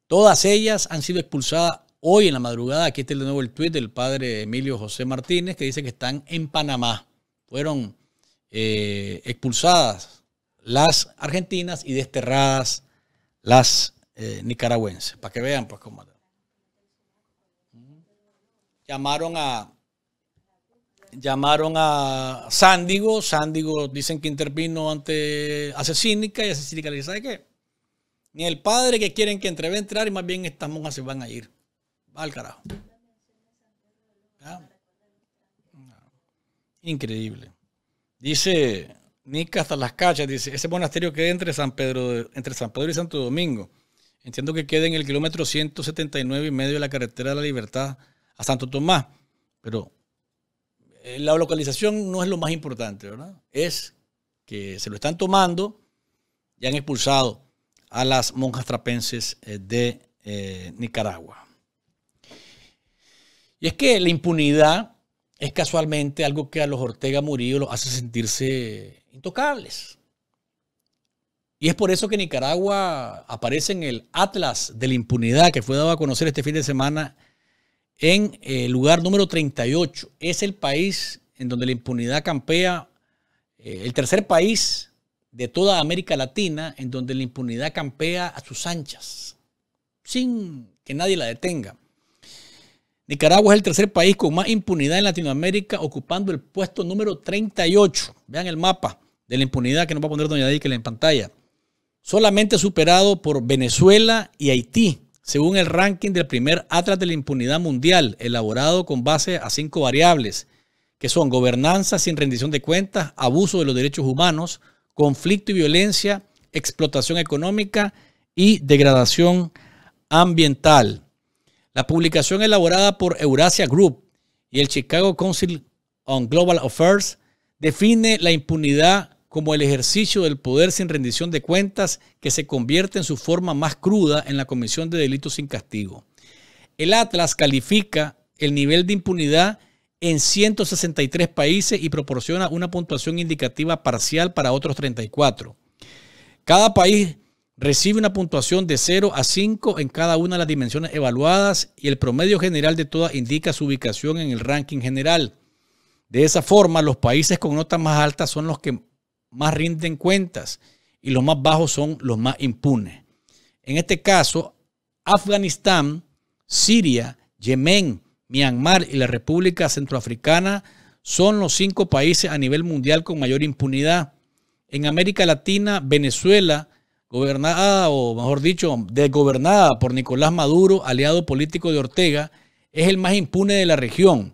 Todas ellas han sido expulsadas Hoy en la madrugada, aquí está de nuevo el tuit del padre Emilio José Martínez, que dice que están en Panamá. Fueron eh, expulsadas las argentinas y desterradas las eh, nicaragüenses. Para que vean, pues, cómo. Llamaron a. Llamaron a Sándigo. Sándigo dicen que intervino ante Asesínica y Asesínica le dice: ¿Sabe qué? Ni el padre que quieren que entre va a entrar y más bien estas monjas se van a ir va al carajo. Increíble. Dice Nica hasta las cachas, dice, ese monasterio queda entre San Pedro, entre San Pedro y Santo Domingo. Entiendo que queda en el kilómetro 179 y medio de la carretera de la Libertad a Santo Tomás, pero eh, la localización no es lo más importante, ¿verdad? Es que se lo están tomando y han expulsado a las monjas trapenses eh, de eh, Nicaragua. Y es que la impunidad es casualmente algo que a los Ortega Murillo los hace sentirse intocables. Y es por eso que Nicaragua aparece en el Atlas de la Impunidad que fue dado a conocer este fin de semana en el lugar número 38. Es el país en donde la impunidad campea, eh, el tercer país de toda América Latina en donde la impunidad campea a sus anchas, sin que nadie la detenga. Nicaragua es el tercer país con más impunidad en Latinoamérica, ocupando el puesto número 38. Vean el mapa de la impunidad que nos va a poner Doña Díquel en pantalla. Solamente superado por Venezuela y Haití, según el ranking del primer Atlas de la Impunidad Mundial, elaborado con base a cinco variables, que son gobernanza sin rendición de cuentas, abuso de los derechos humanos, conflicto y violencia, explotación económica y degradación ambiental. La publicación elaborada por Eurasia Group y el Chicago Council on Global Affairs define la impunidad como el ejercicio del poder sin rendición de cuentas que se convierte en su forma más cruda en la comisión de delitos sin castigo. El Atlas califica el nivel de impunidad en 163 países y proporciona una puntuación indicativa parcial para otros 34. Cada país Recibe una puntuación de 0 a 5 en cada una de las dimensiones evaluadas y el promedio general de todas indica su ubicación en el ranking general. De esa forma, los países con notas más altas son los que más rinden cuentas y los más bajos son los más impunes. En este caso, Afganistán, Siria, Yemen, Myanmar y la República Centroafricana son los cinco países a nivel mundial con mayor impunidad. En América Latina, Venezuela gobernada, o mejor dicho, desgobernada por Nicolás Maduro, aliado político de Ortega, es el más impune de la región.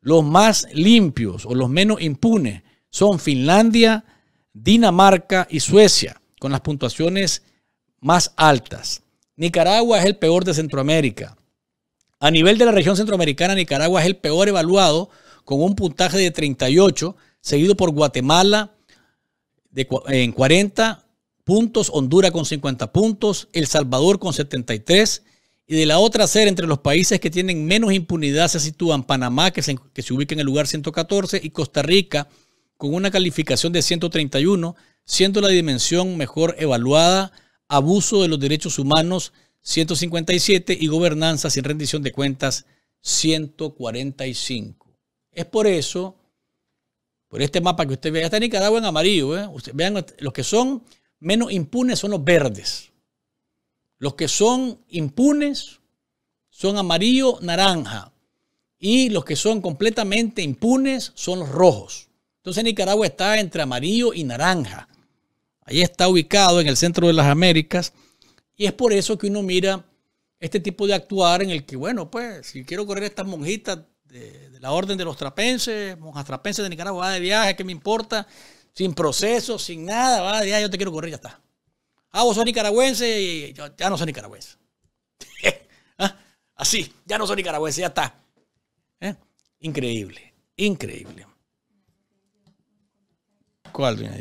Los más limpios o los menos impunes son Finlandia, Dinamarca y Suecia, con las puntuaciones más altas. Nicaragua es el peor de Centroamérica. A nivel de la región centroamericana, Nicaragua es el peor evaluado, con un puntaje de 38, seguido por Guatemala en 40, puntos, Honduras con 50 puntos, El Salvador con 73 y de la otra ser entre los países que tienen menos impunidad se sitúan Panamá, que se, ubica en el lugar 114, y Costa Rica, con una calificación de 131, siendo la dimensión mejor evaluada, abuso de los derechos humanos 157 y gobernanza sin rendición de cuentas 145. Es por eso, por este mapa que usted ve, está Nicaragua en amarillo, ¿eh? vean los que son menos impunes son los verdes. Los que son impunes son amarillo, naranja. Y los que son completamente impunes son los rojos. Entonces Nicaragua está entre amarillo y naranja. Ahí está ubicado en el centro de las Américas. Y es por eso que uno mira este tipo de actuar en el que, bueno, pues si quiero correr estas monjitas de, la orden de los trapenses, monjas trapenses de Nicaragua de viaje, ¿qué me importa? sin proceso, sin nada, va, ya yo te quiero correr, ya está. Ah, vos sos nicaragüense y ya no soy nicaragüense. ¿Ah? Así, ya no soy nicaragüense, ya está. ¿Eh? Increíble, increíble. ¿Cuál, doña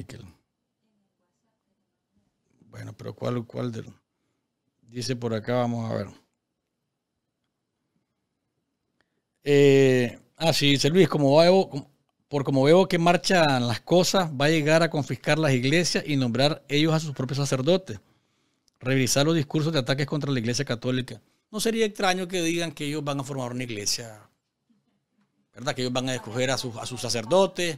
Bueno, pero ¿cuál, cuál de Dice por acá, vamos a ver. Eh, ah, sí, dice Luis, como, va, como, por como veo que marchan las cosas, va a llegar a confiscar las iglesias y nombrar ellos a sus propios sacerdotes. Revisar los discursos de ataques contra la iglesia católica. No sería extraño que digan que ellos van a formar una iglesia, ¿verdad? Que ellos van a escoger a sus, sacerdotes,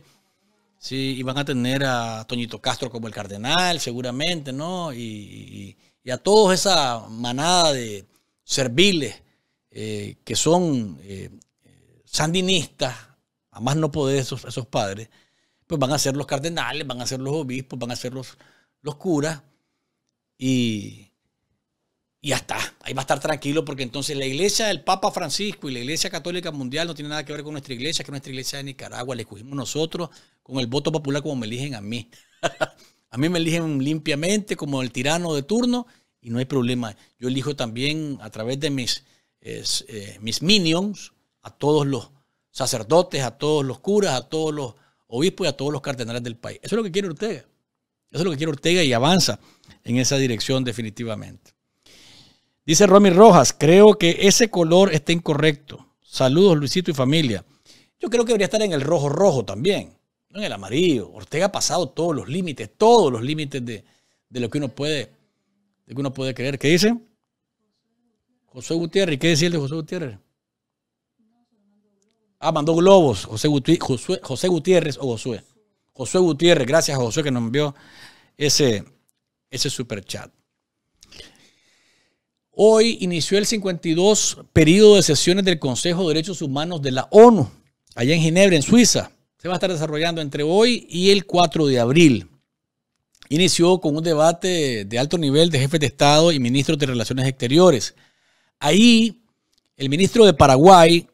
y van a tener a Toñito Castro como el cardenal, seguramente, ¿no? Y, a toda esa manada de serviles eh, que son eh, eh, sandinistas, a más no poder esos, esos padres, pues van a ser los cardenales, van a ser los obispos, van a ser los, los curas y, y ya está. Ahí va a estar tranquilo porque entonces la iglesia del Papa Francisco y la iglesia católica mundial no tiene nada que ver con nuestra iglesia, que nuestra iglesia de Nicaragua la escogimos nosotros con el voto popular como me eligen a mí. a mí me eligen limpiamente como el tirano de turno y no hay problema. Yo elijo también a través de mis, eh, mis minions a todos los sacerdotes, a todos los curas, a todos los obispos y a todos los cardenales del país. Eso es lo que quiere Ortega. Eso es lo que quiere Ortega y avanza en esa dirección definitivamente. Dice Romy Rojas, creo que ese color está incorrecto. Saludos Luisito y familia. Yo creo que debería estar en el rojo rojo también, no en el amarillo. Ortega ha pasado todos los límites, todos los límites de, lo que uno puede, que uno puede creer. ¿Qué dice? José Gutiérrez, ¿qué decía de José Gutiérrez? Ah, mandó globos. José, José, Gutiérrez o Josué. Josué Gutiérrez, gracias a Josué que nos envió ese, ese super chat. Hoy inició el 52 periodo de sesiones del Consejo de Derechos Humanos de la ONU, allá en Ginebra, en Suiza. Se va a estar desarrollando entre hoy y el 4 de abril. Inició con un debate de alto nivel de jefes de Estado y ministros de Relaciones Exteriores. Ahí, el ministro de Paraguay,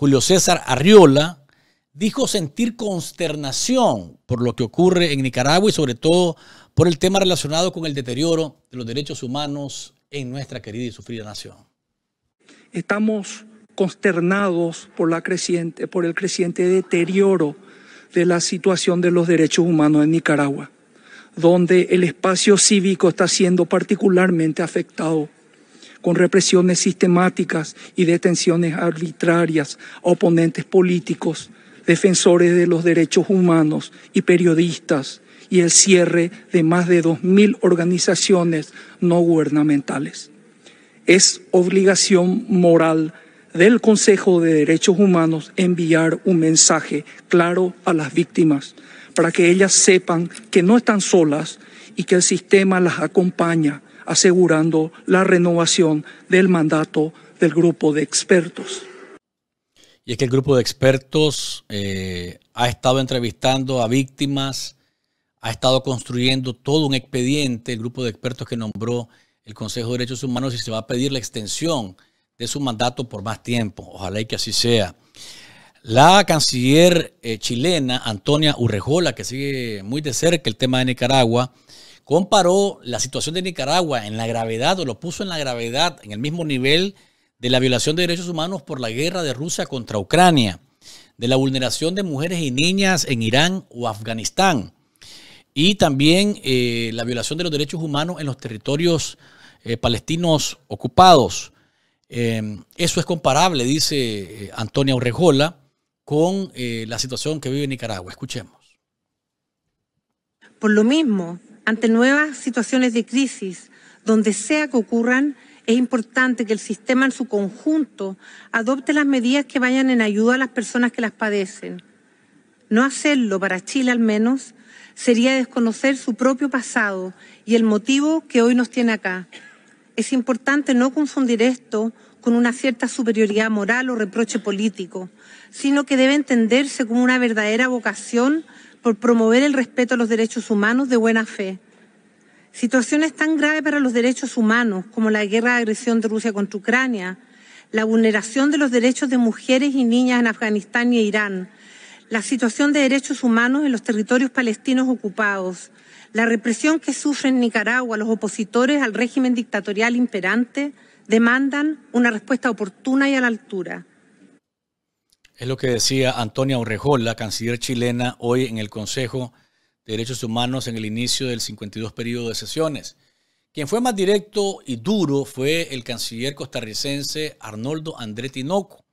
Julio César Arriola, dijo sentir consternación por lo que ocurre en Nicaragua y sobre todo por el tema relacionado con el deterioro de los derechos humanos en nuestra querida y sufrida nación. Estamos consternados por, la creciente, por el creciente deterioro de la situación de los derechos humanos en Nicaragua, donde el espacio cívico está siendo particularmente afectado con represiones sistemáticas y detenciones arbitrarias a oponentes políticos, defensores de los derechos humanos y periodistas, y el cierre de más de 2.000 organizaciones no gubernamentales. Es obligación moral del Consejo de Derechos Humanos enviar un mensaje claro a las víctimas para que ellas sepan que no están solas y que el sistema las acompaña asegurando la renovación del mandato del grupo de expertos. Y es que el grupo de expertos eh, ha estado entrevistando a víctimas, ha estado construyendo todo un expediente, el grupo de expertos que nombró el Consejo de Derechos Humanos y se va a pedir la extensión de su mandato por más tiempo. Ojalá y que así sea. La canciller eh, chilena, Antonia Urrejola, que sigue muy de cerca el tema de Nicaragua, comparó la situación de Nicaragua en la gravedad o lo puso en la gravedad, en el mismo nivel de la violación de derechos humanos por la guerra de Rusia contra Ucrania, de la vulneración de mujeres y niñas en Irán o Afganistán, y también eh, la violación de los derechos humanos en los territorios eh, palestinos ocupados. Em, eso es comparable, dice eh, Antonia Urrejola, con la situación que vive Nicaragua. Escuchemos. Por lo mismo, ante nuevas situaciones de crisis, donde sea que ocurran, es importante que el sistema en su conjunto adopte las medidas que vayan en ayuda a las personas que las padecen. No hacerlo, para Chile al menos, sería desconocer su propio pasado y el motivo que hoy nos tiene acá. Es importante no confundir esto con una cierta superioridad moral o reproche político, sino que debe entenderse como una verdadera vocación por promover el respeto a los derechos humanos de buena fe. Situaciones tan graves para los derechos humanos como la guerra de agresión de Rusia contra Ucrania, la vulneración de los derechos de mujeres y niñas en Afganistán y Irán, la situación de derechos humanos en los territorios palestinos ocupados, la represión que sufren Nicaragua los opositores al régimen dictatorial imperante, demandan una respuesta oportuna y a la altura. Es lo que decía Antonia Orrejola, canciller chilena, hoy en el Consejo de Derechos Humanos en el inicio del 52 periodo de sesiones. Quien fue más directo y duro fue el canciller costarricense Arnoldo André Tinoco,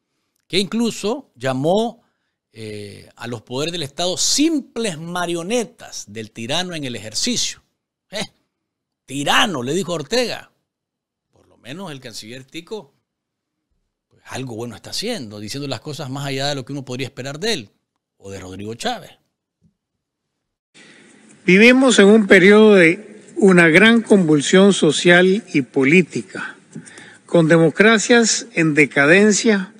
que incluso llamó eh, a los poderes del Estado simples marionetas del tirano en el ejercicio. ¿Eh? tirano, le dijo Ortega. Por lo menos el canciller Tico algo bueno está haciendo, diciendo las cosas más allá de lo que uno podría esperar de él o de Rodrigo Chávez. Vivimos en un periodo de una gran convulsión social y política, con democracias en decadencia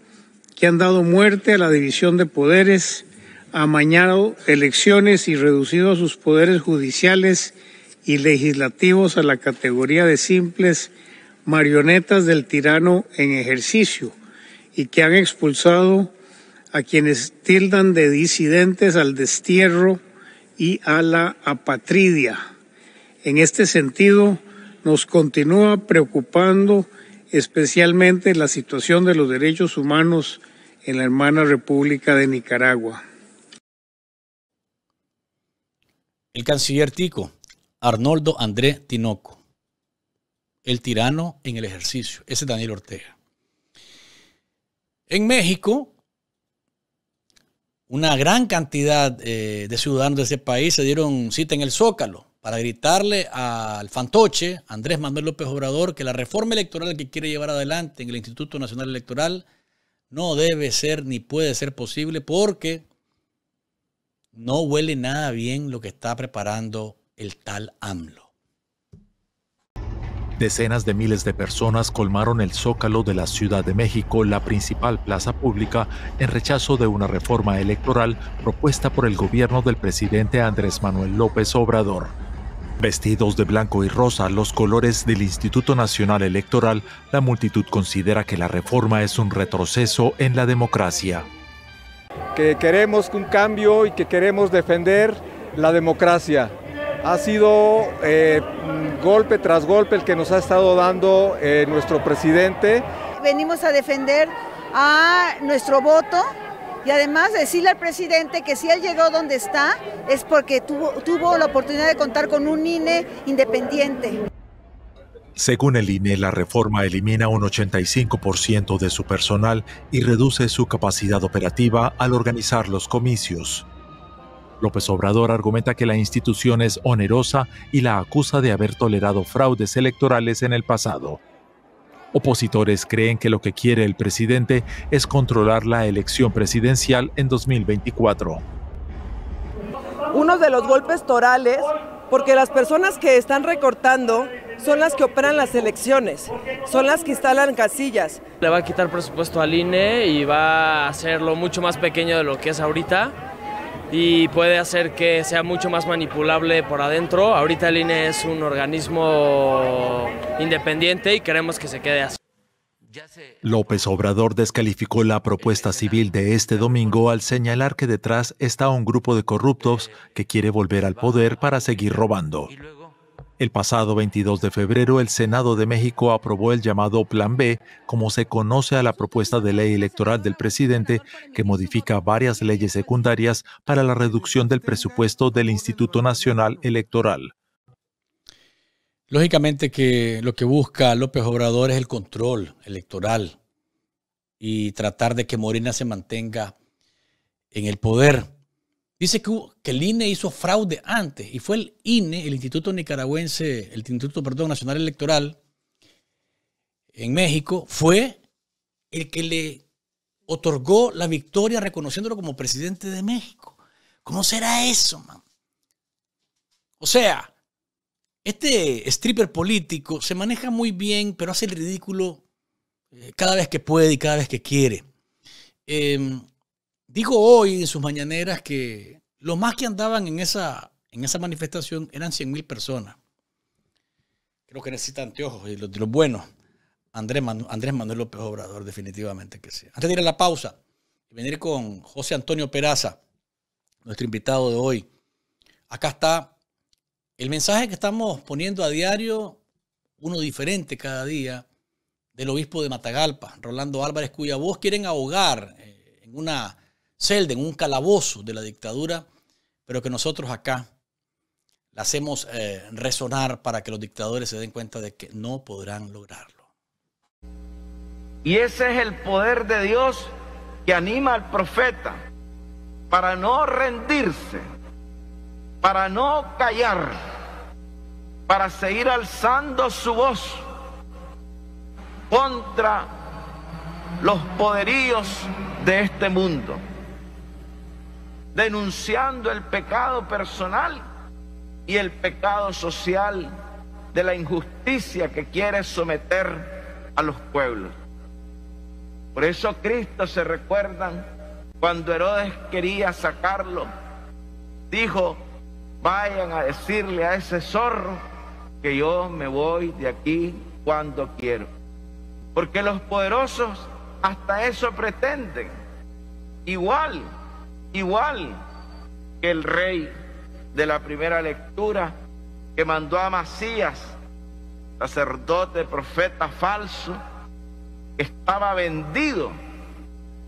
que han dado muerte a la división de poderes, amañado elecciones y reducido sus poderes judiciales y legislativos a la categoría de simples marionetas del tirano en ejercicio y que han expulsado a quienes tildan de disidentes al destierro y a la apatridia. En este sentido, nos continúa preocupando especialmente la situación de los derechos humanos en la hermana República de Nicaragua. El canciller Tico, Arnoldo André Tinoco, el tirano en el ejercicio, ese es Daniel Ortega. En México, una gran cantidad eh, de ciudadanos de ese país se dieron cita en el Zócalo para gritarle al fantoche Andrés Manuel López Obrador que la reforma electoral que quiere llevar adelante en el Instituto Nacional Electoral no debe ser ni puede ser posible porque no huele nada bien lo que está preparando el tal AMLO. Decenas de miles de personas colmaron el zócalo de la Ciudad de México, la principal plaza pública, en rechazo de una reforma electoral propuesta por el gobierno del presidente Andrés Manuel López Obrador. Vestidos de blanco y rosa, los colores del Instituto Nacional Electoral, la multitud considera que la reforma es un retroceso en la democracia. Que queremos un cambio y que queremos defender la democracia ha sido eh, golpe tras golpe el que nos ha estado dando eh, nuestro presidente. Venimos a defender a nuestro voto y además decirle al presidente que si él llegó donde está es porque tuvo, tuvo la oportunidad de contar con un INE independiente. Según el INE, la reforma elimina un 85% de su personal y reduce su capacidad operativa al organizar los comicios. López Obrador argumenta que la institución es onerosa y la acusa de haber tolerado fraudes electorales en el pasado. Opositores creen que lo que quiere el presidente es controlar la elección presidencial en 2024. Uno de los golpes torales, porque las personas que están recortando son las que operan las elecciones, son las que instalan casillas. Le va a quitar presupuesto al INE y va a hacerlo mucho más pequeño de lo que es ahorita y puede hacer que sea mucho más manipulable por adentro. Ahorita el INE es un organismo independiente y queremos que se quede así. López Obrador descalificó la propuesta civil de este domingo al señalar que detrás está un grupo de corruptos que quiere volver al poder para seguir robando. El pasado 22 de febrero, el Senado de México aprobó el llamado Plan B, como se conoce a la propuesta de ley electoral del presidente, que modifica varias leyes secundarias para la reducción del presupuesto del Instituto Nacional Electoral. Lógicamente que lo que busca López Obrador es el control electoral y tratar de que Morena se mantenga en el poder. Dice que, el INE hizo fraude antes y fue el INE, el Instituto Nicaragüense, el Instituto perdón, Nacional Electoral en México, fue el que le otorgó la victoria reconociéndolo como presidente de México. ¿Cómo será eso, man? O sea, este stripper político se maneja muy bien, pero hace el ridículo eh, cada vez que puede y cada vez que quiere. Em, Digo hoy en sus mañaneras que los más que andaban en esa, en esa manifestación eran 100.000 personas. Creo que necesitan anteojos y los, de los buenos. Andrés, Andrés Manuel López Obrador, definitivamente que sí. Antes de ir a la pausa venir con José Antonio Peraza, nuestro invitado de hoy, acá está el mensaje que estamos poniendo a diario, uno diferente cada día, del obispo de Matagalpa, Rolando Álvarez, cuya voz quieren ahogar eh, en una celda, un calabozo de la dictadura, pero que nosotros acá la hacemos eh, resonar para que los dictadores se den cuenta de que no podrán lograrlo. Y ese es el poder de Dios que anima al profeta para no rendirse, para no callar, para seguir alzando su voz contra los poderíos de este mundo denunciando el pecado personal y el pecado social de la injusticia que quiere someter a los pueblos. Por eso Cristo se recuerdan cuando Herodes quería sacarlo, dijo, vayan a decirle a ese zorro que yo me voy de aquí cuando quiero. Porque los poderosos hasta eso pretenden. Igual igual que el rey de la primera lectura que mandó a Masías, sacerdote, profeta falso, estaba vendido,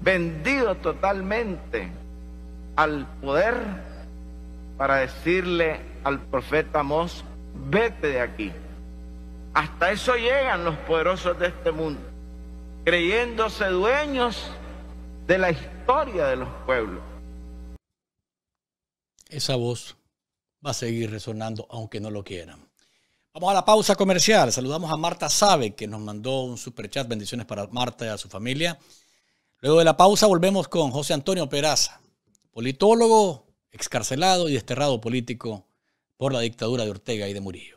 vendido totalmente al poder para decirle al profeta Mos, vete de aquí. Hasta eso llegan los poderosos de este mundo, creyéndose dueños de la historia de los pueblos esa voz va a seguir resonando aunque no lo quieran. Vamos a la pausa comercial. Saludamos a Marta Sabe, que nos mandó un super chat. Bendiciones para Marta y a su familia. Luego de la pausa volvemos con José Antonio Peraza, politólogo, excarcelado y desterrado político por la dictadura de Ortega y de Murillo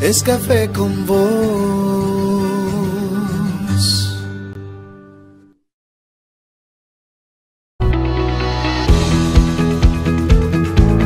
es café con vos.